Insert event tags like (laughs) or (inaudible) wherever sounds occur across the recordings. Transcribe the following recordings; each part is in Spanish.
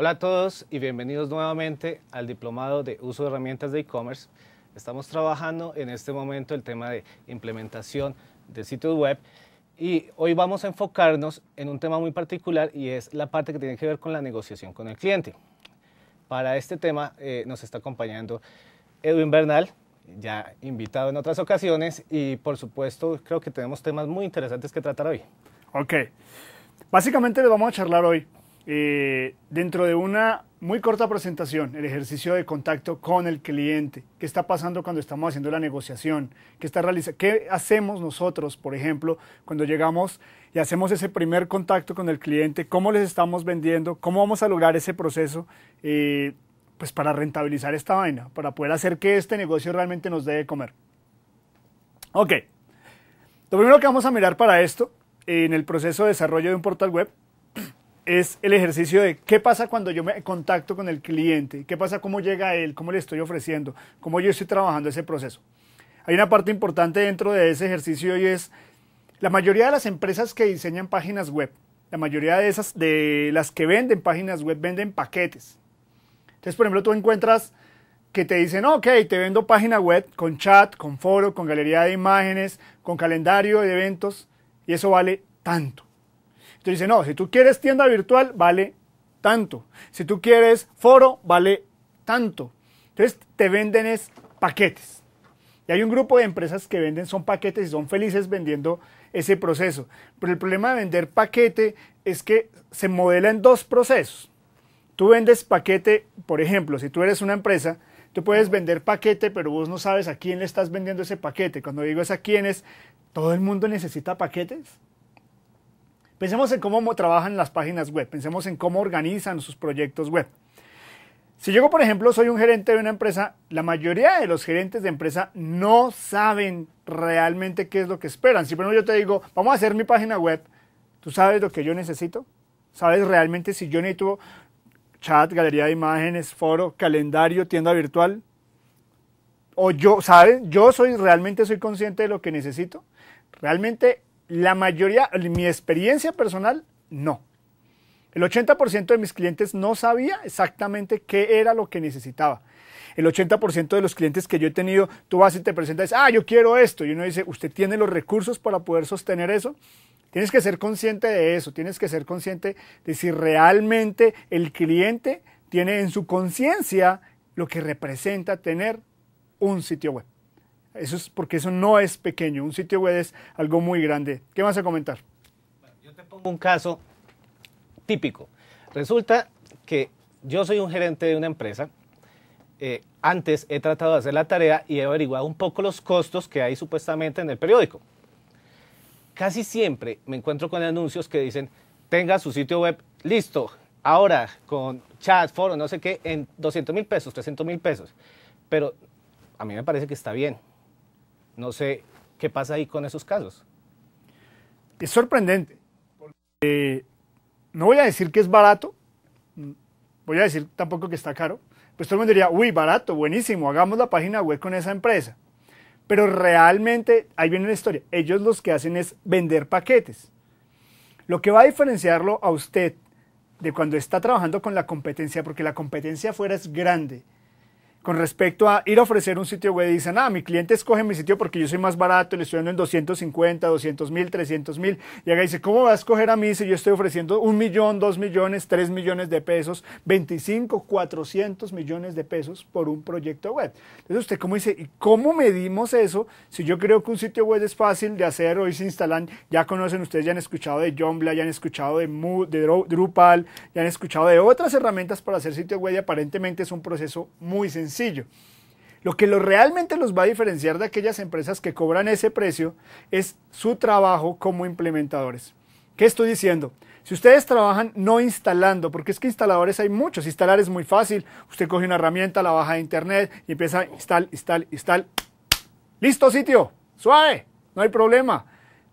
Hola a todos y bienvenidos nuevamente al Diplomado de Uso de Herramientas de E-Commerce. Estamos trabajando en este momento el tema de implementación de sitios web y hoy vamos a enfocarnos en un tema muy particular y es la parte que tiene que ver con la negociación con el cliente. Para este tema eh, nos está acompañando Edwin Bernal, ya invitado en otras ocasiones y por supuesto creo que tenemos temas muy interesantes que tratar hoy. Ok, básicamente les vamos a charlar hoy eh, dentro de una muy corta presentación, el ejercicio de contacto con el cliente, qué está pasando cuando estamos haciendo la negociación, qué, está realiza qué hacemos nosotros, por ejemplo, cuando llegamos y hacemos ese primer contacto con el cliente, cómo les estamos vendiendo, cómo vamos a lograr ese proceso. Eh, pues para rentabilizar esta vaina, para poder hacer que este negocio realmente nos dé de comer. Ok, lo primero que vamos a mirar para esto, en el proceso de desarrollo de un portal web, es el ejercicio de qué pasa cuando yo me contacto con el cliente, qué pasa, cómo llega él, cómo le estoy ofreciendo, cómo yo estoy trabajando ese proceso. Hay una parte importante dentro de ese ejercicio y es la mayoría de las empresas que diseñan páginas web, la mayoría de esas de las que venden páginas web venden paquetes. Entonces, por ejemplo, tú encuentras que te dicen, ok, te vendo página web con chat, con foro, con galería de imágenes, con calendario de eventos, y eso vale tanto. Entonces dice, no, si tú quieres tienda virtual, vale tanto. Si tú quieres foro, vale tanto. Entonces te venden es paquetes. Y hay un grupo de empresas que venden son paquetes y son felices vendiendo ese proceso. Pero el problema de vender paquete es que se modela en dos procesos. Tú vendes paquete, por ejemplo, si tú eres una empresa, tú puedes vender paquete, pero vos no sabes a quién le estás vendiendo ese paquete. Cuando digo es a quién es, ¿todo el mundo necesita paquetes? Pensemos en cómo trabajan las páginas web, pensemos en cómo organizan sus proyectos web. Si yo, por ejemplo, soy un gerente de una empresa, la mayoría de los gerentes de empresa no saben realmente qué es lo que esperan. Si primero yo te digo, vamos a hacer mi página web, ¿tú sabes lo que yo necesito? ¿Sabes realmente si yo necesito chat, galería de imágenes, foro, calendario, tienda virtual? O yo, ¿sabes? Yo soy realmente soy consciente de lo que necesito. Realmente la mayoría, mi experiencia personal, no. El 80% de mis clientes no sabía exactamente qué era lo que necesitaba. El 80% de los clientes que yo he tenido, tú vas y te presentas, ah, yo quiero esto. Y uno dice, ¿usted tiene los recursos para poder sostener eso? Tienes que ser consciente de eso, tienes que ser consciente de si realmente el cliente tiene en su conciencia lo que representa tener un sitio web. Eso es porque eso no es pequeño. Un sitio web es algo muy grande. ¿Qué vas a comentar? Yo te pongo un caso típico. Resulta que yo soy un gerente de una empresa. Eh, antes he tratado de hacer la tarea y he averiguado un poco los costos que hay supuestamente en el periódico. Casi siempre me encuentro con anuncios que dicen, tenga su sitio web listo, ahora con chat, foro, no sé qué, en 200 mil pesos, 300 mil pesos. Pero a mí me parece que está bien. No sé qué pasa ahí con esos casos. Es sorprendente. no voy a decir que es barato, voy a decir tampoco que está caro. Pues todo el mundo diría, uy, barato, buenísimo, hagamos la página web con esa empresa. Pero realmente, ahí viene la historia, ellos los que hacen es vender paquetes. Lo que va a diferenciarlo a usted de cuando está trabajando con la competencia, porque la competencia afuera es grande, con respecto a ir a ofrecer un sitio web y dicen, ah, mi cliente escoge mi sitio porque yo soy más barato, le estoy dando en 250, 200 mil, 300 mil. Y acá dice, ¿cómo va a escoger a mí si yo estoy ofreciendo un millón, dos millones, tres millones de pesos, 25, 400 millones de pesos por un proyecto web? Entonces usted cómo dice, ¿y cómo medimos eso? Si yo creo que un sitio web es fácil de hacer, hoy se instalan, ya conocen ustedes, ya han escuchado de Joomla, ya han escuchado de, de Drupal, ya han escuchado de otras herramientas para hacer sitio web y aparentemente es un proceso muy sencillo sencillo. Lo que realmente los va a diferenciar de aquellas empresas que cobran ese precio es su trabajo como implementadores. ¿Qué estoy diciendo? Si ustedes trabajan no instalando, porque es que instaladores hay muchos, instalar es muy fácil, usted coge una herramienta, la baja de internet y empieza a instalar, instal. instalar. Listo sitio, suave, no hay problema.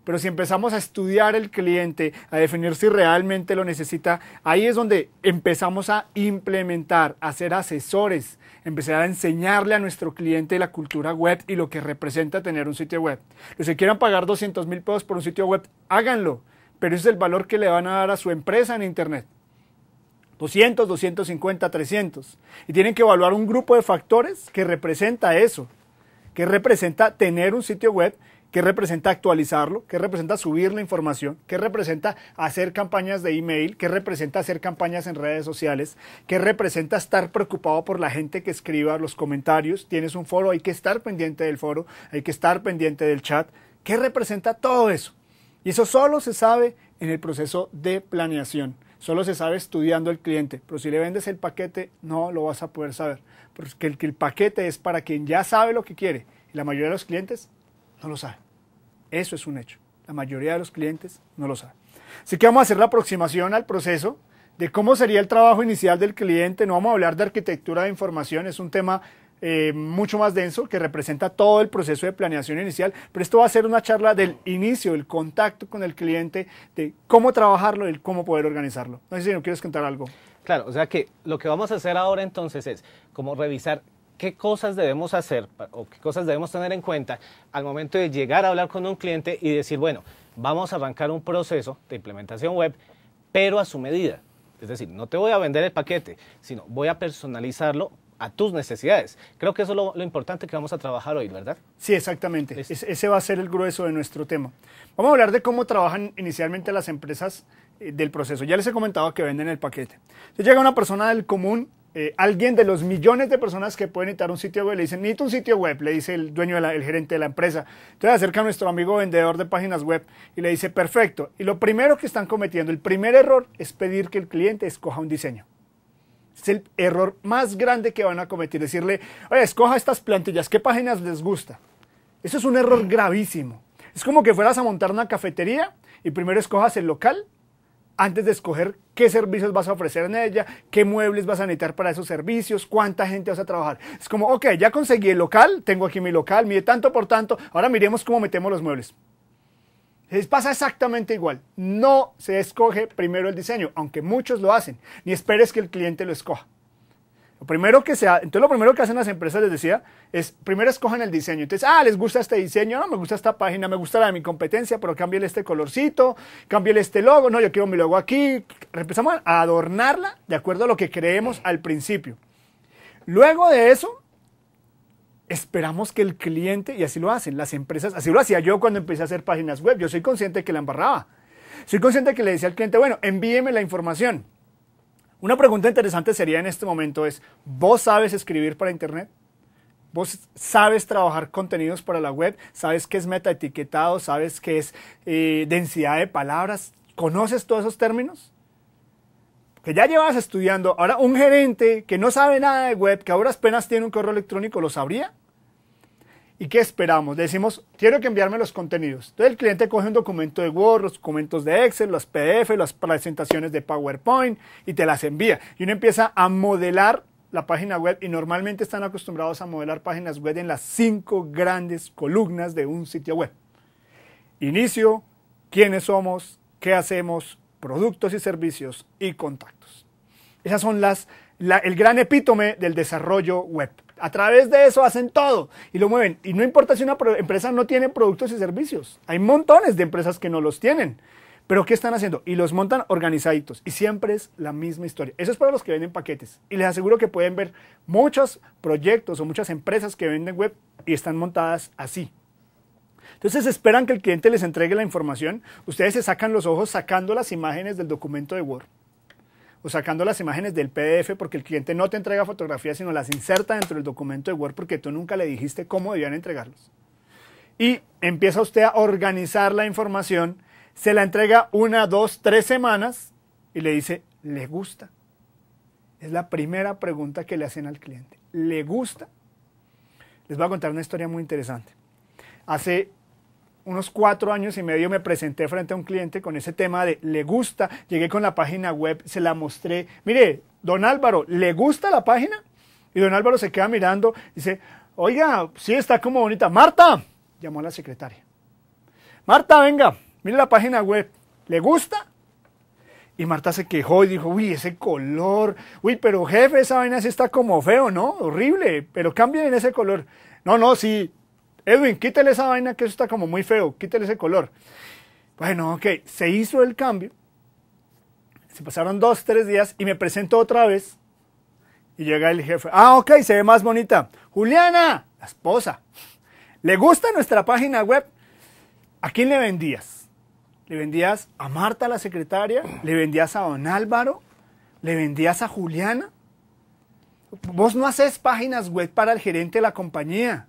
Pero si empezamos a estudiar el cliente, a definir si realmente lo necesita, ahí es donde empezamos a implementar, a ser asesores, empezar a enseñarle a nuestro cliente la cultura web y lo que representa tener un sitio web. Los que quieran pagar 200 mil pesos por un sitio web, háganlo, pero ese es el valor que le van a dar a su empresa en Internet. 200, 250, 300. Y tienen que evaluar un grupo de factores que representa eso, que representa tener un sitio web ¿Qué representa actualizarlo? ¿Qué representa subir la información? ¿Qué representa hacer campañas de email? ¿Qué representa hacer campañas en redes sociales? ¿Qué representa estar preocupado por la gente que escriba los comentarios? Tienes un foro, hay que estar pendiente del foro, hay que estar pendiente del chat. ¿Qué representa todo eso? Y eso solo se sabe en el proceso de planeación. Solo se sabe estudiando el cliente, pero si le vendes el paquete no lo vas a poder saber, porque el, paquete es para quien ya sabe lo que quiere. la mayoría de los clientes no lo sabe. Eso es un hecho. La mayoría de los clientes no lo sabe. Así que vamos a hacer la aproximación al proceso de cómo sería el trabajo inicial del cliente. No vamos a hablar de arquitectura de información, es un tema eh, mucho más denso que representa todo el proceso de planeación inicial, pero esto va a ser una charla del inicio, el contacto con el cliente, de cómo trabajarlo y cómo poder organizarlo. No sé si no quieres contar algo. Claro, o sea que lo que vamos a hacer ahora entonces es como revisar qué cosas debemos hacer o qué cosas debemos tener en cuenta al momento de llegar a hablar con un cliente y decir, bueno, vamos a arrancar un proceso de implementación web, pero a su medida. Es decir, no te voy a vender el paquete, sino voy a personalizarlo a tus necesidades. Creo que eso es lo, importante que vamos a trabajar hoy, ¿verdad? Sí, exactamente. ese va a ser el grueso de nuestro tema. Vamos a hablar de cómo trabajan inicialmente las empresas eh, del proceso. Ya les he comentado que venden el paquete. Si llega una persona del común eh, alguien de los millones de personas que pueden editar un sitio web le dice, necesito un sitio web, le dice el dueño, el gerente de la empresa. Entonces acerca a nuestro amigo vendedor de páginas web y le dice, perfecto. Y lo primero que están cometiendo, el primer error es pedir que el cliente escoja un diseño. Es el error más grande que van a cometer, decirle, oye, escoja estas plantillas, ¿qué páginas les gusta? Eso es un error gravísimo. Es como que fueras a montar una cafetería y primero escojas el local antes de escoger qué servicios vas a ofrecer en ella, qué muebles vas a necesitar para esos servicios, cuánta gente vas a trabajar. Es como, ok, ya conseguí el local, tengo aquí mi local, mide tanto por tanto, ahora miremos cómo metemos los muebles. Les pasa exactamente igual. No se escoge primero el diseño, aunque muchos lo hacen, ni esperes que el cliente lo escoja. Lo primero que entonces lo primero que hacen las empresas, les decía, es primero escojan el diseño. Entonces, ah, les gusta este diseño, no, me gusta esta página, me gusta la de mi competencia, pero cámbiale este colorcito, cámbiale este logo, no, yo quiero mi logo aquí. Empezamos a adornarla de acuerdo a lo que creemos al principio. Luego de eso, esperamos que el cliente, y así lo hacen las empresas, así lo hacía yo cuando empecé a hacer páginas web, yo soy consciente que la embarraba. Soy consciente que le decía al cliente, bueno, envíeme la información. Una pregunta interesante sería en este momento es, ¿vos sabes escribir para Internet? Vos sabes trabajar contenidos para la web, sabes qué es meta etiquetado, sabes qué es eh, densidad de palabras, conoces todos esos términos. Que ya llevas estudiando. Ahora, un gerente que no sabe nada de web, que ahora apenas tiene un correo electrónico, ¿lo sabría? ¿Y qué esperamos? decimos, quiero que enviarme los contenidos. Entonces el cliente coge un documento de Word, los documentos de Excel, los PDF, las presentaciones de PowerPoint y te las envía. Y uno empieza a modelar la página web y normalmente están acostumbrados a modelar páginas web en las cinco grandes columnas de un sitio web. Inicio, quiénes somos, qué hacemos, productos y servicios y contactos. Esas son las el gran epítome del desarrollo web. A través de eso hacen todo y lo mueven. Y no importa si una empresa no tiene productos y servicios. Hay montones de empresas que no los tienen. Pero ¿qué están haciendo? Y los montan organizaditos. Y siempre es la misma historia. Eso es para los que venden paquetes. Y les aseguro que pueden ver muchos proyectos o muchas empresas que venden web y están montadas así. Entonces esperan que el cliente les entregue la información. Ustedes se sacan los ojos sacando las imágenes del documento de Word o sacando las imágenes del PDF porque el cliente no te entrega fotografías, sino las inserta dentro del documento de Word porque tú nunca le dijiste cómo debían entregarlos. Y empieza usted a organizar la información, se la entrega una, dos, tres semanas y le dice, ¿le gusta? Es la primera pregunta que le hacen al cliente. ¿Le gusta? Les voy a contar una historia muy interesante. Hace unos cuatro años y medio me presenté frente a un cliente con ese tema de le gusta, llegué con la página web, se la mostré, mire, don Álvaro, ¿le gusta la página? Y don Álvaro se queda mirando, y dice, oiga, sí está como bonita, Marta, llamó a la secretaria, Marta, venga, mire la página web, ¿le gusta? Y Marta se quejó y dijo, uy, ese color, uy, pero jefe, esa vaina sí está como feo, ¿no? Horrible, pero cambien ese color. No, no, sí, Edwin, quítale esa vaina que eso está como muy feo, quítale ese color. Bueno, ok, se hizo el cambio. Se pasaron dos, tres días y me presento otra vez. Y llega el jefe. Ah, ok, se ve más bonita. Juliana, la esposa. ¿Le gusta nuestra página web? ¿A quién le vendías? ¿Le vendías a Marta, la secretaria? ¿Le vendías a don Álvaro? ¿Le vendías a Juliana? Vos no haces páginas web para el gerente de la compañía.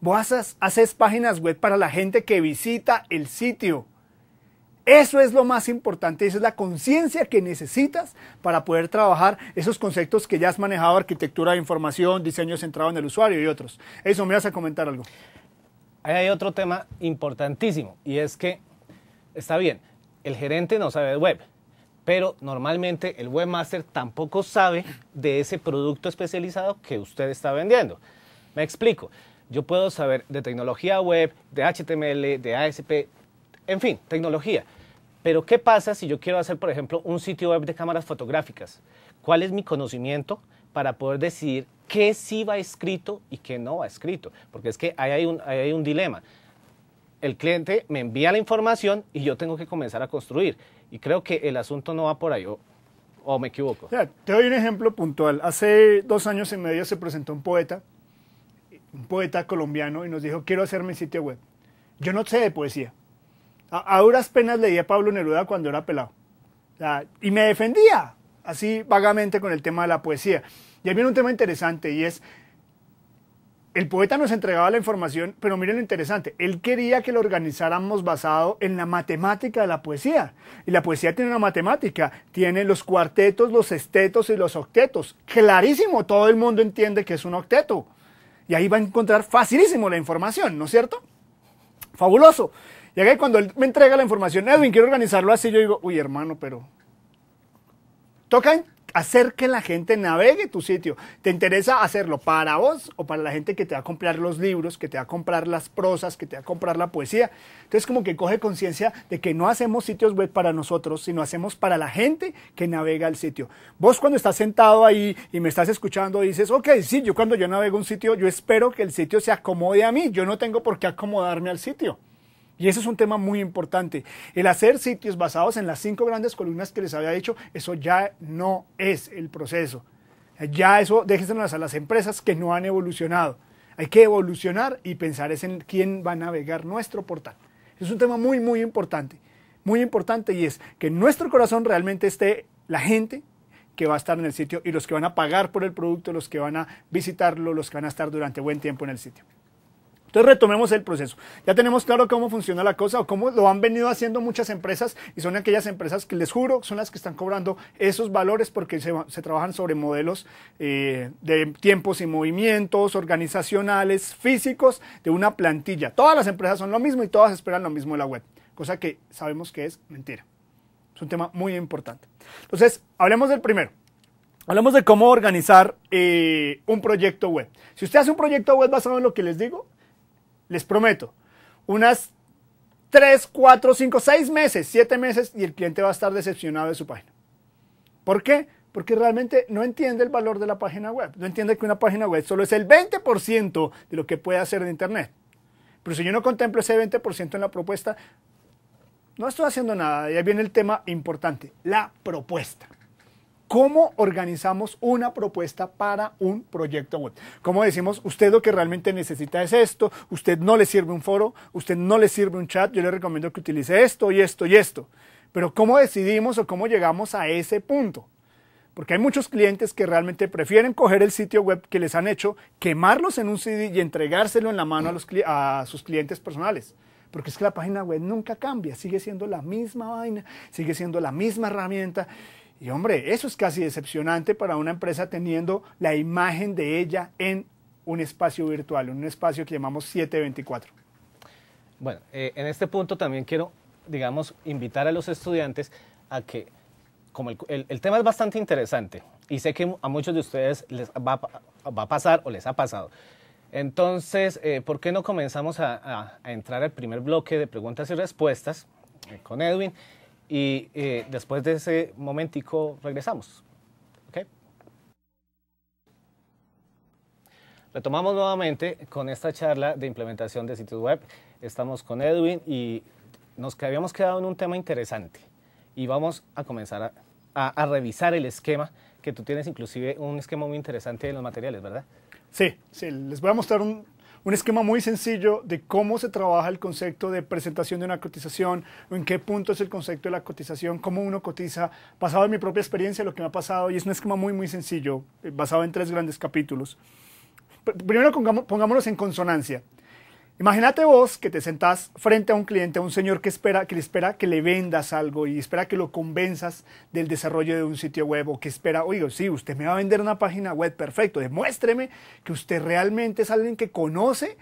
Vos haces, páginas web para la gente que visita el sitio. Eso es lo más importante, esa es la conciencia que necesitas para poder trabajar esos conceptos que ya has manejado, arquitectura de información, diseño centrado en el usuario y otros. Eso, me vas a comentar algo. Hay otro tema importantísimo y es que, está bien, el gerente no sabe de web, pero normalmente el webmaster tampoco sabe de ese producto especializado que usted está vendiendo. Me explico, yo puedo saber de tecnología web, de HTML, de ASP, en fin, tecnología. Pero ¿qué pasa si yo quiero hacer, por ejemplo, un sitio web de cámaras fotográficas? ¿Cuál es mi conocimiento para poder decidir qué sí va escrito y qué no va escrito? Porque es que ahí hay un, hay un dilema. El cliente me envía la información y yo tengo que comenzar a construir. Y creo que el asunto no va por ahí. ¿O, me equivoco? te doy un ejemplo puntual. Hace dos años y medio se presentó un poeta un poeta colombiano, y nos dijo, quiero hacerme sitio web. Yo no sé de poesía. A, penas leía Pablo Neruda cuando era pelado. y me defendía, así vagamente, con el tema de la poesía. Y ahí viene un tema interesante, y es, el poeta nos entregaba la información, pero miren lo interesante, él quería que lo organizáramos basado en la matemática de la poesía. Y la poesía tiene una matemática, tiene los cuartetos, los estetos y los octetos. Clarísimo, todo el mundo entiende que es un octeto. Y ahí va a encontrar facilísimo la información, ¿no es cierto? Fabuloso. Y acá cuando él me entrega la información, Edwin, quiero organizarlo así, yo digo, uy hermano, pero toca hacer que la gente navegue tu sitio. ¿Te interesa hacerlo para vos o para la gente que te va a comprar los libros, que te va a comprar las prosas, que te va a comprar la poesía? Entonces como que coge conciencia de que no hacemos sitios web para nosotros, sino hacemos para la gente que navega el sitio. Vos cuando estás sentado ahí y me estás escuchando dices, ok, sí, yo cuando yo navego un sitio, yo espero que el sitio se acomode a mí, yo no tengo por qué acomodarme al sitio. Y eso es un tema muy importante. El hacer sitios basados en las cinco grandes columnas que les había dicho, eso ya no es el proceso. Ya eso déjense a las empresas que no han evolucionado. Hay que evolucionar y pensar es en quién va a navegar nuestro portal. Es un tema muy, muy importante. Muy importante y es que en nuestro corazón realmente esté la gente que va a estar en el sitio y los que van a pagar por el producto, los que van a visitarlo, los que van a estar durante buen tiempo en el sitio. Entonces retomemos el proceso. Ya tenemos claro cómo funciona la cosa o cómo lo han venido haciendo muchas empresas y son aquellas empresas que les juro son las que están cobrando esos valores porque se, trabajan sobre modelos eh, de tiempos y movimientos organizacionales, físicos, de una plantilla. Todas las empresas son lo mismo y todas esperan lo mismo de la web, cosa que sabemos que es mentira. Es un tema muy importante. Entonces, hablemos del primero. Hablemos de cómo organizar eh, un proyecto web. Si usted hace un proyecto web basado en lo que les digo, les prometo, unas 3, 4, 5, 6 meses, 7 meses y el cliente va a estar decepcionado de su página. ¿Por qué? Porque realmente no entiende el valor de la página web. No entiende que una página web solo es el 20% de lo que puede hacer de Internet. Pero si yo no contemplo ese 20% en la propuesta, no estoy haciendo nada. Y ahí viene el tema importante, la propuesta. ¿Cómo organizamos una propuesta para un proyecto web? ¿Cómo decimos, usted lo que realmente necesita es esto, usted no le sirve un foro, usted no le sirve un chat, yo le recomiendo que utilice esto y esto y esto. Pero ¿cómo decidimos o cómo llegamos a ese punto? Porque hay muchos clientes que realmente prefieren coger el sitio web que les han hecho, quemarlos en un CD y entregárselo en la mano a, a sus clientes personales porque es que la página web nunca cambia, sigue siendo la misma vaina, sigue siendo la misma herramienta y hombre, eso es casi decepcionante para una empresa teniendo la imagen de ella en un espacio virtual, en un espacio que llamamos 724. Bueno, eh, en este punto también quiero, digamos, invitar a los estudiantes a que, como el, tema es bastante interesante y sé que a muchos de ustedes les va, a pasar o les ha pasado, entonces, eh, ¿por qué no comenzamos a, entrar al primer bloque de preguntas y respuestas eh, con Edwin? y eh, después de ese momentico regresamos. Retomamos nuevamente con esta charla de implementación de sitios web. Estamos con Edwin y nos habíamos quedado en un tema interesante y vamos a comenzar a, a revisar el esquema que tú tienes inclusive un esquema muy interesante de los materiales, ¿verdad? Sí, sí, les voy a mostrar un, un esquema muy sencillo de cómo se trabaja el concepto de presentación de una cotización, o en qué punto es el concepto de la cotización, cómo uno cotiza, basado en mi propia experiencia, lo que me ha pasado, y es un esquema muy, muy sencillo, eh, basado en tres grandes capítulos. Primero pongámonos en consonancia. Imagínate vos que te sentás frente a un cliente, a un señor que espera que le espera que le vendas algo y espera que lo convenzas del desarrollo de un sitio web o que espera, oiga, sí, usted me va a vender una página web, perfecto, demuéstreme que usted realmente es alguien que conoce,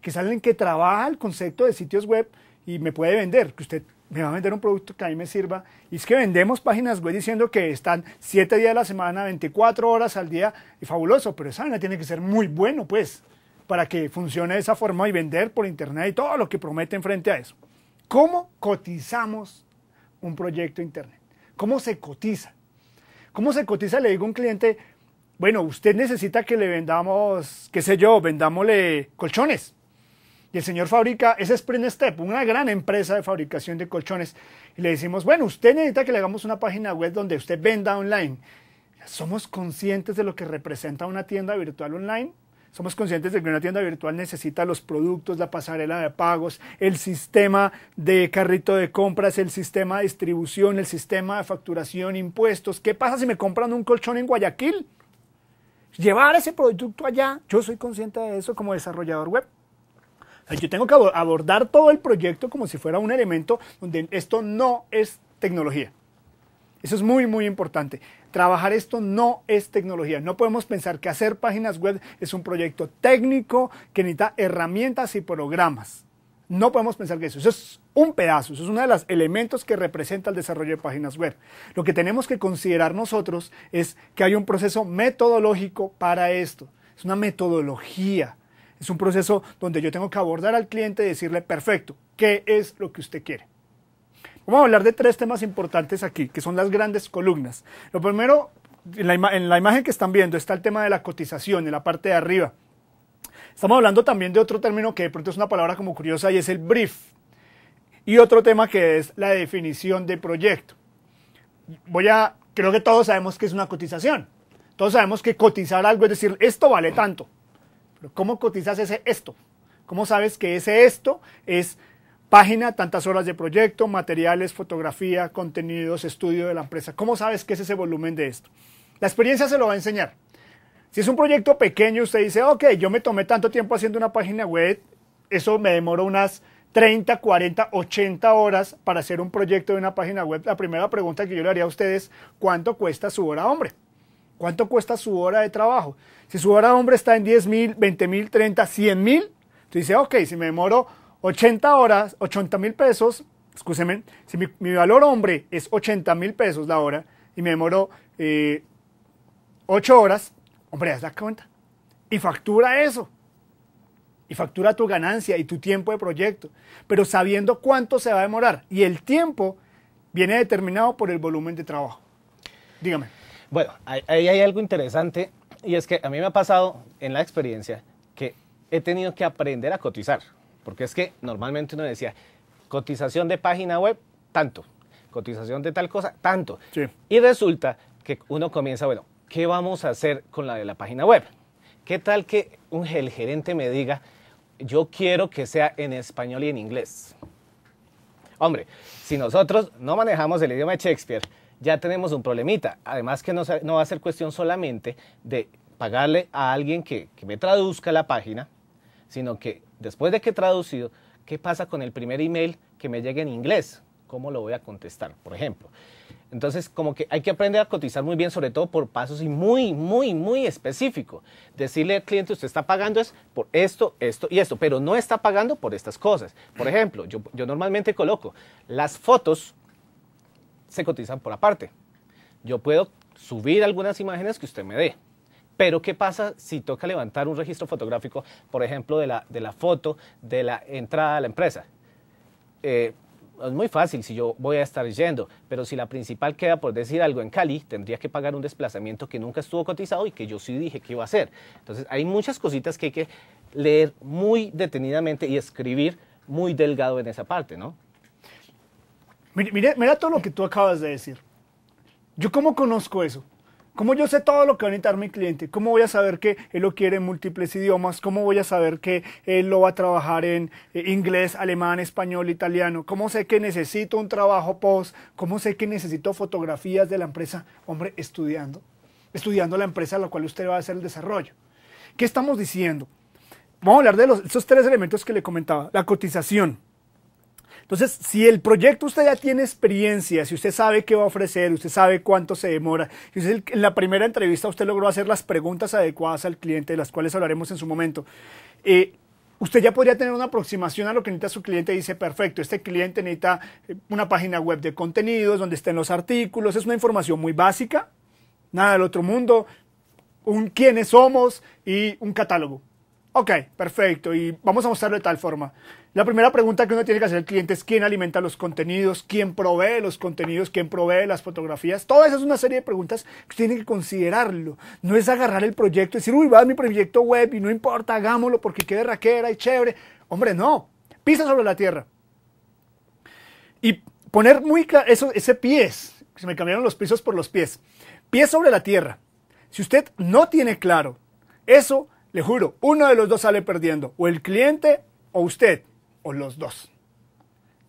que es alguien que trabaja el concepto de sitios web y me puede vender, que usted me va a vender un producto que a mí me sirva. Y es que vendemos páginas web diciendo que están 7 días de la semana, 24 horas al día, y fabuloso, pero esa tiene que ser muy bueno, pues para que funcione de esa forma y vender por internet y todo lo que prometen frente a eso. ¿Cómo cotizamos un proyecto internet? ¿Cómo se cotiza? ¿Cómo se cotiza? Le digo a un cliente, bueno, usted necesita que le vendamos, qué sé yo, vendámosle colchones. Y el señor fabrica, ese es Spring Step, una gran empresa de fabricación de colchones. Y le decimos, bueno, usted necesita que le hagamos una página web donde usted venda online. ¿Somos conscientes de lo que representa una tienda virtual online? Somos conscientes de que una tienda virtual necesita los productos, la pasarela de pagos, el sistema de carrito de compras, el sistema de distribución, el sistema de facturación, impuestos. ¿Qué pasa si me compran un colchón en Guayaquil? Llevar ese producto allá, yo soy consciente de eso como desarrollador web. yo tengo que abordar todo el proyecto como si fuera un elemento donde esto no es tecnología. Eso es muy, muy importante. Trabajar esto no es tecnología. No podemos pensar que hacer páginas web es un proyecto técnico que necesita herramientas y programas. No podemos pensar que eso, eso es un pedazo, eso es uno de los elementos que representa el desarrollo de páginas web. Lo que tenemos que considerar nosotros es que hay un proceso metodológico para esto. Es una metodología. Es un proceso donde yo tengo que abordar al cliente y decirle, perfecto, ¿qué es lo que usted quiere? Vamos a hablar de tres temas importantes aquí, que son las grandes columnas. Lo primero, en la, imagen que están viendo está el tema de la cotización en la parte de arriba. Estamos hablando también de otro término que de pronto es una palabra como curiosa y es el brief. Y otro tema que es la definición de proyecto. Voy a, creo que todos sabemos que es una cotización. Todos sabemos que cotizar algo es decir, esto vale tanto. ¿cómo cotizas ese esto? ¿Cómo sabes que ese esto es Página, tantas horas de proyecto, materiales, fotografía, contenidos, estudio de la empresa. ¿Cómo sabes qué es ese volumen de esto? La experiencia se lo va a enseñar. Si es un proyecto pequeño, usted dice, ok, yo me tomé tanto tiempo haciendo una página web, eso me demoró unas 30, 40, 80 horas para hacer un proyecto de una página web. La primera pregunta que yo le haría a ustedes, ¿cuánto cuesta su hora hombre? ¿Cuánto cuesta su hora de trabajo? Si su hora hombre está en 10 mil, 20 mil, 30, 100 mil, usted dice, ok, si me demoro 80 horas, 80 mil pesos, escúcheme, si mi, valor hombre es 80 mil pesos la hora y me demoro 8 eh, horas, hombre, haz la cuenta. Y factura eso. Y factura tu ganancia y tu tiempo de proyecto. Pero sabiendo cuánto se va a demorar. Y el tiempo viene determinado por el volumen de trabajo. Dígame. Bueno, ahí hay algo interesante. Y es que a mí me ha pasado en la experiencia que he tenido que aprender a cotizar. Porque es que normalmente uno decía, cotización de página web, tanto. Cotización de tal cosa, tanto. Y resulta que uno comienza, bueno, ¿qué vamos a hacer con la de la página web? ¿Qué tal que un, el gerente me diga, yo quiero que sea en español y en inglés? Hombre, si nosotros no manejamos el idioma de Shakespeare, ya tenemos un problemita. Además que no, va a ser cuestión solamente de pagarle a alguien que me traduzca la página, sino que después de que he traducido, ¿qué pasa con el primer email que me llegue en inglés? ¿Cómo lo voy a contestar, por ejemplo? Entonces, como que hay que aprender a cotizar muy bien, sobre todo por pasos y muy, muy, muy específico. Decirle al cliente, usted está pagando es por esto, esto y esto, pero no está pagando por estas cosas. Por ejemplo, yo, yo normalmente coloco, las fotos se cotizan por aparte. Yo puedo subir algunas imágenes que usted me dé. Pero ¿qué pasa si toca levantar un registro fotográfico, por ejemplo, de la, foto de la entrada a la empresa? Eh, es muy fácil si yo voy a estar yendo, pero si la principal queda por decir algo en Cali, tendría que pagar un desplazamiento que nunca estuvo cotizado y que yo sí dije que iba a hacer. Entonces hay muchas cositas que hay que leer muy detenidamente y escribir muy delgado en esa parte, ¿no? Mira, todo lo que tú acabas de decir. Yo cómo conozco eso. ¿Cómo yo sé todo lo que va a necesitar mi cliente? ¿Cómo voy a saber que él lo quiere en múltiples idiomas? ¿Cómo voy a saber que él lo va a trabajar en eh, inglés, alemán, español, italiano? ¿Cómo sé que necesito un trabajo post? ¿Cómo sé que necesito fotografías de la empresa? Hombre, estudiando. Estudiando la empresa a la cual usted va a hacer el desarrollo. ¿Qué estamos diciendo? Vamos a hablar de los, esos tres elementos que le comentaba. La cotización. Entonces, si el proyecto usted ya tiene experiencia, si usted sabe qué va a ofrecer, usted sabe cuánto se demora, si usted, en la primera entrevista usted logró hacer las preguntas adecuadas al cliente, de las cuales hablaremos en su momento, eh, usted ya podría tener una aproximación a lo que necesita su cliente y dice, perfecto, este cliente necesita eh, una página web de contenidos donde estén los artículos, es una información muy básica, nada del otro mundo, un quiénes somos y un catálogo. Ok, perfecto. Y vamos a mostrarlo de tal forma. La primera pregunta que uno tiene que hacer al cliente es quién alimenta los contenidos, quién provee los contenidos, quién provee las fotografías. Toda esa es una serie de preguntas que tiene que considerarlo. No es agarrar el proyecto y decir, uy, va a mi proyecto web y no importa, hagámoslo porque quede raquera y chévere. Hombre, no. Pisa sobre la tierra. Y poner muy claro eso, ese pies. Se me cambiaron los pisos por los pies. Pies sobre la tierra. Si usted no tiene claro eso, le juro, uno de los dos sale perdiendo, o el cliente o usted, o los dos.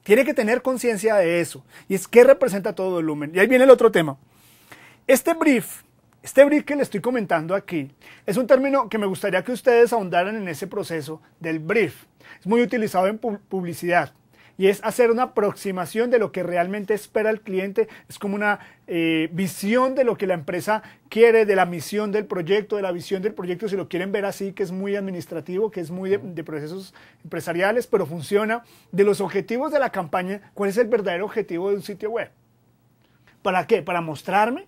Tiene que tener conciencia de eso. Y es que representa todo volumen. Y ahí viene el otro tema. Este brief, este brief que le estoy comentando aquí, es un término que me gustaría que ustedes ahondaran en ese proceso del brief. Es muy utilizado en publicidad y es hacer una aproximación de lo que realmente espera el cliente, es como una eh, visión de lo que la empresa quiere, de la misión del proyecto, de la visión del proyecto, si lo quieren ver así, que es muy administrativo, que es muy de, de procesos empresariales, pero funciona, de los objetivos de la campaña, cuál es el verdadero objetivo de un sitio web. ¿Para qué? ¿Para mostrarme?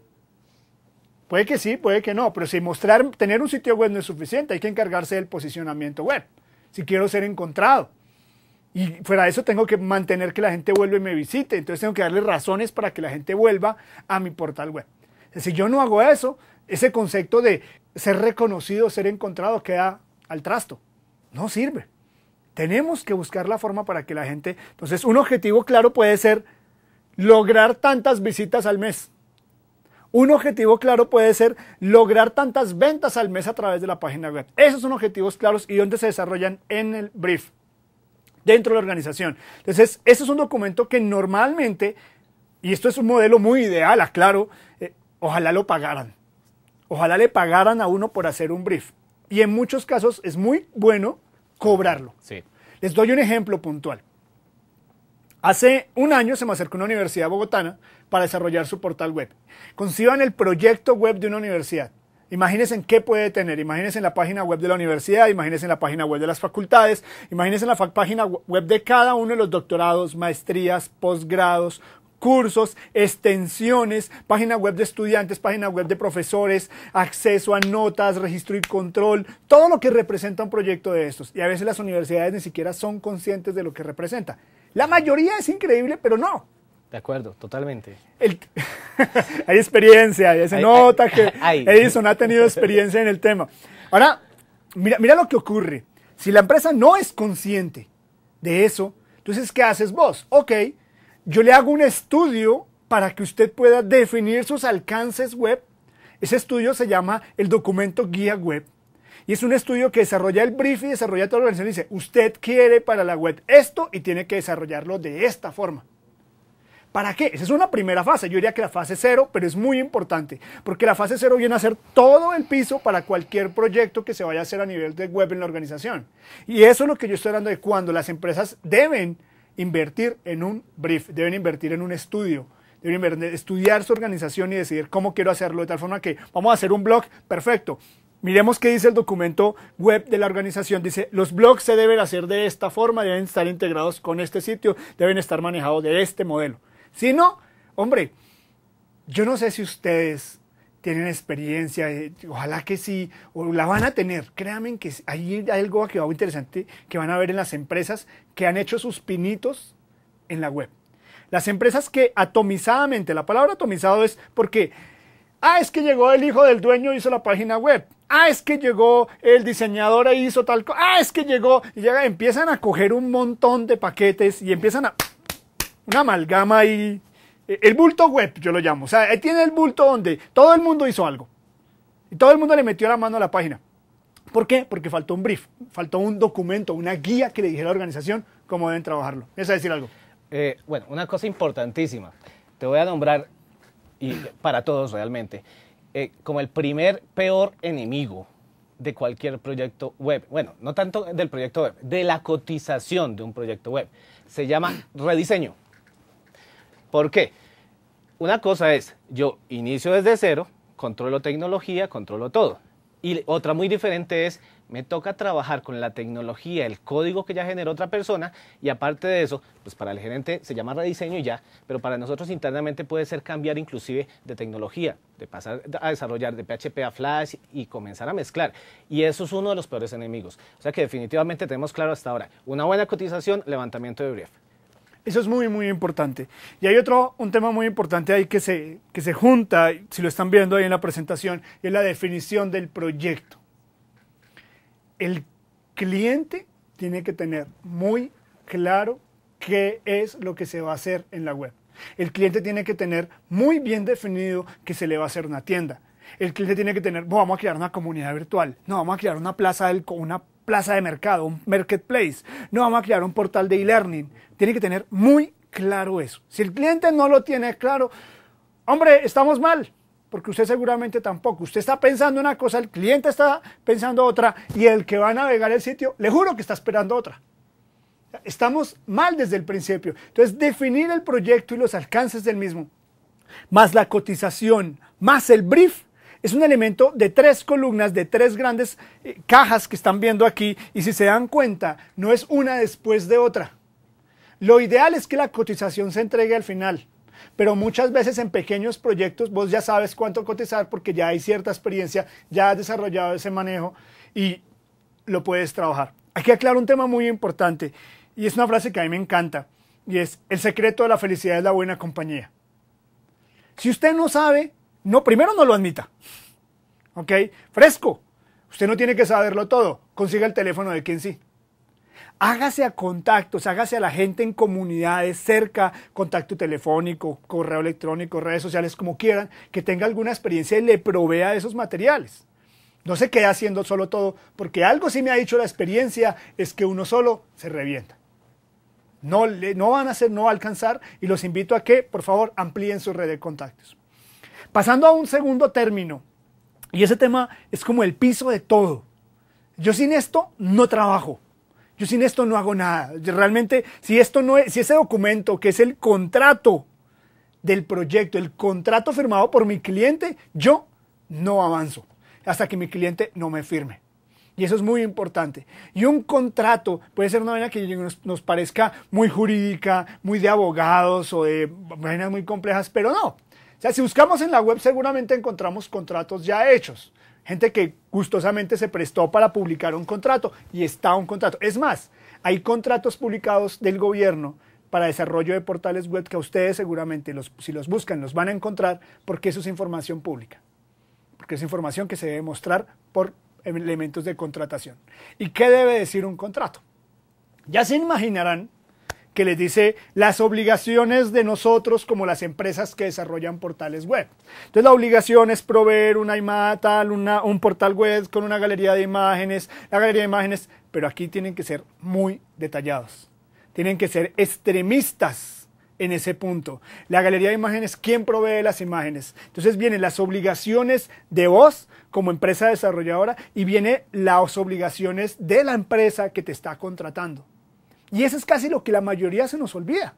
Puede que sí, puede que no, pero si mostrar, tener un sitio web no es suficiente, hay que encargarse del posicionamiento web, si quiero ser encontrado. Y fuera de eso tengo que mantener que la gente vuelva y me visite. Entonces tengo que darle razones para que la gente vuelva a mi portal web. Si yo no hago eso, ese concepto de ser reconocido, ser encontrado, queda al trasto. No sirve. Tenemos que buscar la forma para que la gente... Entonces un objetivo claro puede ser lograr tantas visitas al mes. Un objetivo claro puede ser lograr tantas ventas al mes a través de la página web. Esos son objetivos claros y donde se desarrollan en el brief dentro de la organización. Entonces, ese es un documento que normalmente, y esto es un modelo muy ideal, aclaro, eh, ojalá lo pagaran. Ojalá le pagaran a uno por hacer un brief. Y en muchos casos es muy bueno cobrarlo. Les doy un ejemplo puntual. Hace un año se me acercó una universidad bogotana para desarrollar su portal web. Conciban el proyecto web de una universidad. Imagínense en qué puede tener, imagínense en la página web de la universidad, imagínense en la página web de las facultades, imagínense en la página web de cada uno de los doctorados, maestrías, posgrados, cursos, extensiones, página web de estudiantes, página web de profesores, acceso a notas, registro y control, todo lo que representa un proyecto de estos. Y a veces las universidades ni siquiera son conscientes de lo que representa. La mayoría es increíble, pero no. De acuerdo, totalmente. (laughs) hay experiencia, se nota que (laughs) Edison ha tenido experiencia en el tema. Ahora, mira, mira lo que ocurre. Si la empresa no es consciente de eso, entonces, ¿qué haces vos? Ok, yo le hago un estudio para que usted pueda definir sus alcances web. Ese estudio se llama el documento guía web. Y es un estudio que desarrolla el brief y desarrolla toda la organización. Y dice, usted quiere para la web esto y tiene que desarrollarlo de esta forma. ¿Para qué? Esa es una primera fase. Yo diría que la fase cero, pero es muy importante, porque la fase cero viene a ser todo el piso para cualquier proyecto que se vaya a hacer a nivel de web en la organización. Y eso es lo que yo estoy hablando de cuando las empresas deben invertir en un brief, deben invertir en un estudio, deben estudiar su organización y decidir cómo quiero hacerlo, de tal forma que vamos a hacer un blog, perfecto. Miremos qué dice el documento web de la organización. Dice, los blogs se deben hacer de esta forma, deben estar integrados con este sitio, deben estar manejados de este modelo. Si no, hombre, yo no sé si ustedes tienen experiencia, eh, ojalá que sí, o la van a tener. Créanme que hay algo que va interesante que van a ver en las empresas que han hecho sus pinitos en la web. Las empresas que atomizadamente, la palabra atomizado es porque, ah, es que llegó el hijo del dueño hizo la página web. Ah, es que llegó el diseñador e hizo tal cosa. Ah, es que llegó. Y empiezan a coger un montón de paquetes y empiezan a una amalgama y eh, El bulto web, yo lo llamo. O sea, tiene el bulto donde todo el mundo hizo algo. Y todo el mundo le metió la mano a la página. ¿Por qué? Porque faltó un brief, faltó un documento, una guía que le dijera a la organización cómo deben trabajarlo. ¿Es decir algo? Eh, bueno, una cosa importantísima. Te voy a nombrar, y para todos realmente, eh, como el primer peor enemigo de cualquier proyecto web. Bueno, no tanto del proyecto web, de la cotización de un proyecto web. Se llama rediseño. ¿Por qué? Una cosa es, yo inicio desde cero, controlo tecnología, controlo todo. Y otra muy diferente es, me toca trabajar con la tecnología, el código que ya generó otra persona y aparte de eso, pues para el gerente se llama rediseño y ya, pero para nosotros internamente puede ser cambiar inclusive de tecnología, de pasar a desarrollar de PHP a Flash y comenzar a mezclar. Y eso es uno de los peores enemigos. O sea que definitivamente tenemos claro hasta ahora, una buena cotización, levantamiento de brief. Eso es muy, muy importante. Y hay otro, un tema muy importante ahí que se, se junta, si lo están viendo ahí en la presentación, es la definición del proyecto. El cliente tiene que tener muy claro qué es lo que se va a hacer en la web. El cliente tiene que tener muy bien definido que se le va a hacer una tienda. El cliente tiene que tener, vamos a crear una comunidad virtual, no, vamos a crear una plaza del, una plaza de mercado, un marketplace, no vamos a crear un portal de e-learning. Tiene que tener muy claro eso. Si el cliente no lo tiene claro, hombre, estamos mal, porque usted seguramente tampoco. Usted está pensando una cosa, el cliente está pensando otra y el que va a navegar el sitio, le juro que está esperando otra. Estamos mal desde el principio. Entonces, definir el proyecto y los alcances del mismo, más la cotización, más el brief, es un elemento de tres columnas, de tres grandes eh, cajas que están viendo aquí y si se dan cuenta, no es una después de otra. Lo ideal es que la cotización se entregue al final, pero muchas veces en pequeños proyectos vos ya sabes cuánto cotizar porque ya hay cierta experiencia, ya has desarrollado ese manejo y lo puedes trabajar. Aquí aclaro un tema muy importante y es una frase que a mí me encanta y es el secreto de la felicidad es la buena compañía. Si usted no sabe no, primero no lo admita. ¿Ok? Fresco. Usted no tiene que saberlo todo. Consiga el teléfono de quien sí. Hágase a contactos, hágase a la gente en comunidades cerca, contacto telefónico, correo electrónico, redes sociales, como quieran, que tenga alguna experiencia y le provea esos materiales. No se quede haciendo solo todo, porque algo sí me ha dicho la experiencia es que uno solo se revienta. No, no van a ser, no alcanzar y los invito a que, por favor, amplíen su red de contactos. Pasando a un segundo término, y ese tema es como el piso de todo. Yo sin esto no trabajo. Yo sin esto no hago nada. realmente, si esto no es, si ese documento que es el contrato del proyecto, el contrato firmado por mi cliente, yo no avanzo hasta que mi cliente no me firme. Y eso es muy importante. Y un contrato puede ser una vaina que nos, parezca muy jurídica, muy de abogados o de vainas muy complejas, pero no. O sea, si buscamos en la web seguramente encontramos contratos ya hechos. Gente que gustosamente se prestó para publicar un contrato y está un contrato. Es más, hay contratos publicados del gobierno para desarrollo de portales web que a ustedes seguramente, si los buscan, los van a encontrar porque eso es información pública. Porque es información que se debe mostrar por elementos de contratación. ¿Y qué debe decir un contrato? Ya se imaginarán que les dice las obligaciones de nosotros como las empresas que desarrollan portales web. Entonces la obligación es proveer una imagen tal, un portal web con una galería de imágenes, la galería de imágenes, pero aquí tienen que ser muy detallados, tienen que ser extremistas en ese punto. La galería de imágenes, ¿quién provee las imágenes? Entonces vienen las obligaciones de vos como empresa desarrolladora y vienen las obligaciones de la empresa que te está contratando. Y eso es casi lo que la mayoría se nos olvida.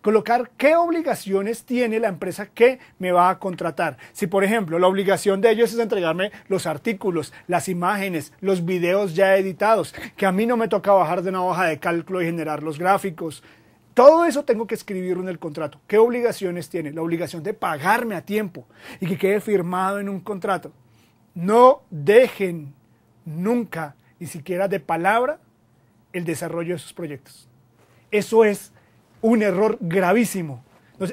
Colocar qué obligaciones tiene la empresa que me va a contratar. Si, por ejemplo, la obligación de ellos es entregarme los artículos, las imágenes, los videos ya editados, que a mí no me toca bajar de una hoja de cálculo y generar los gráficos, todo eso tengo que escribirlo en el contrato. ¿Qué obligaciones tiene? La obligación de pagarme a tiempo y que quede firmado en un contrato. No dejen nunca, ni siquiera de palabra, el desarrollo de sus proyectos. Eso es un error gravísimo.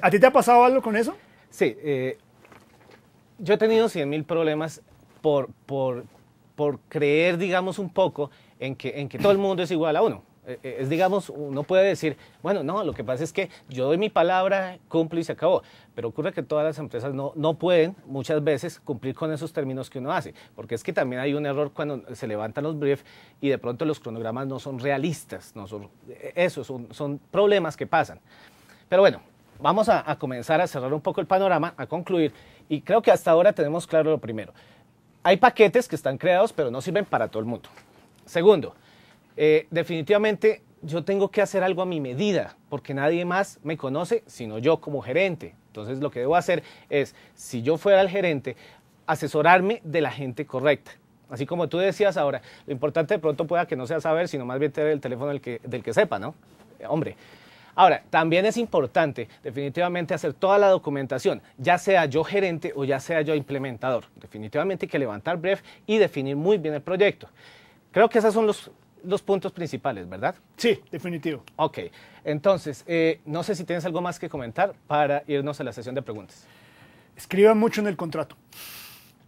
¿A ti te ha pasado algo con eso? Sí, eh, yo he tenido mil problemas por, por, por creer, digamos, un poco en que, en que todo el mundo es igual a uno. Eh, eh, es, digamos, uno puede decir, bueno, no, lo que pasa es que yo doy mi palabra, cumplo y se acabó. Pero ocurre que todas las empresas no, pueden muchas veces cumplir con esos términos que uno hace, porque es que también hay un error cuando se levantan los briefs y de pronto los cronogramas no son realistas, no son, e, eso son, problemas que pasan. Pero bueno, vamos a, a, comenzar a cerrar un poco el panorama, a concluir, y creo que hasta ahora tenemos claro lo primero. Hay paquetes que están creados, pero no sirven para todo el mundo. Segundo, eh, definitivamente yo tengo que hacer algo a mi medida, porque nadie más me conoce sino yo como gerente. Entonces lo que debo hacer es, si yo fuera el gerente, asesorarme de la gente correcta. Así como tú decías ahora, lo importante de pronto pueda que no sea saber, sino más bien tener el teléfono del que, del que sepa, ¿no? Eh, hombre. Ahora, también es importante definitivamente hacer toda la documentación, ya sea yo gerente o ya sea yo implementador. Definitivamente hay que levantar brief y definir muy bien el proyecto. Creo que esos son los los puntos principales, ¿verdad? Sí, definitivo. Ok, entonces, eh, no sé si tienes algo más que comentar para irnos a la sesión de preguntas. Escriban mucho en el contrato.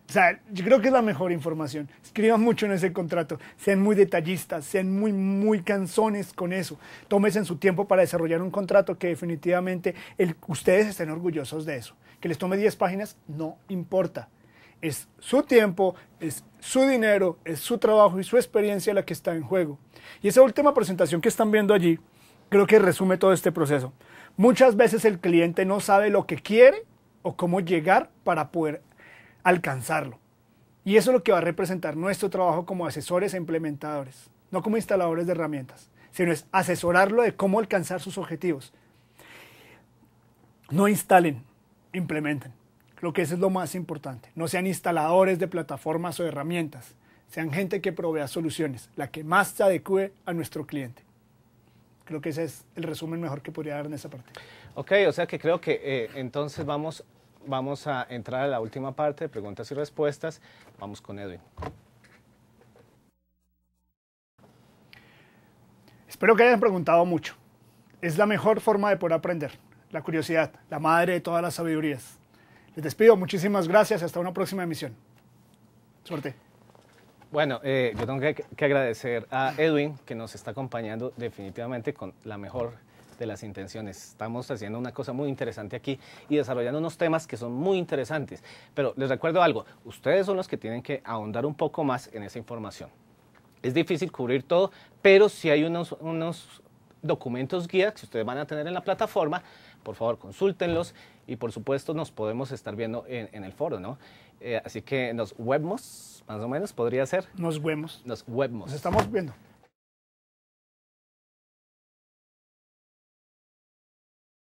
O sea, yo creo que es la mejor información. Escriban mucho en ese contrato. Sean muy detallistas, sean muy, muy canzones con eso. Tómense su tiempo para desarrollar un contrato que definitivamente ustedes estén orgullosos de eso. Que les tome 10 páginas, no importa es su tiempo, es su dinero, es su trabajo y su experiencia la que está en juego. Y esa última presentación que están viendo allí creo que resume todo este proceso. Muchas veces el cliente no sabe lo que quiere o cómo llegar para poder alcanzarlo. Y eso es lo que va a representar nuestro trabajo como asesores e implementadores, no como instaladores de herramientas, sino es asesorarlo de cómo alcanzar sus objetivos. No instalen, implementen. Lo que eso es lo más importante. No sean instaladores de plataformas o herramientas, sean gente que provea soluciones, la que más se adecue a nuestro cliente. Creo que ese es el resumen mejor que podría dar en esa parte. Ok, o sea que creo que eh, entonces vamos, vamos a entrar a la última parte de preguntas y respuestas. Vamos con Edwin. Espero que hayan preguntado mucho. Es la mejor forma de poder aprender. La curiosidad, la madre de todas las sabidurías. Les despido, muchísimas gracias, hasta una próxima emisión. Suerte. Bueno, eh, yo tengo que, agradecer a Edwin que nos está acompañando definitivamente con la mejor de las intenciones. Estamos haciendo una cosa muy interesante aquí y desarrollando unos temas que son muy interesantes. Pero les recuerdo algo, ustedes son los que tienen que ahondar un poco más en esa información. Es difícil cubrir todo, pero si hay unos, unos documentos guías que ustedes van a tener en la plataforma por favor consúltenlos y por supuesto nos podemos estar viendo en, el foro, ¿no? Eh, así que nos vemos, más o menos, podría ser. Nos vemos. Nos webmos. Nos estamos viendo.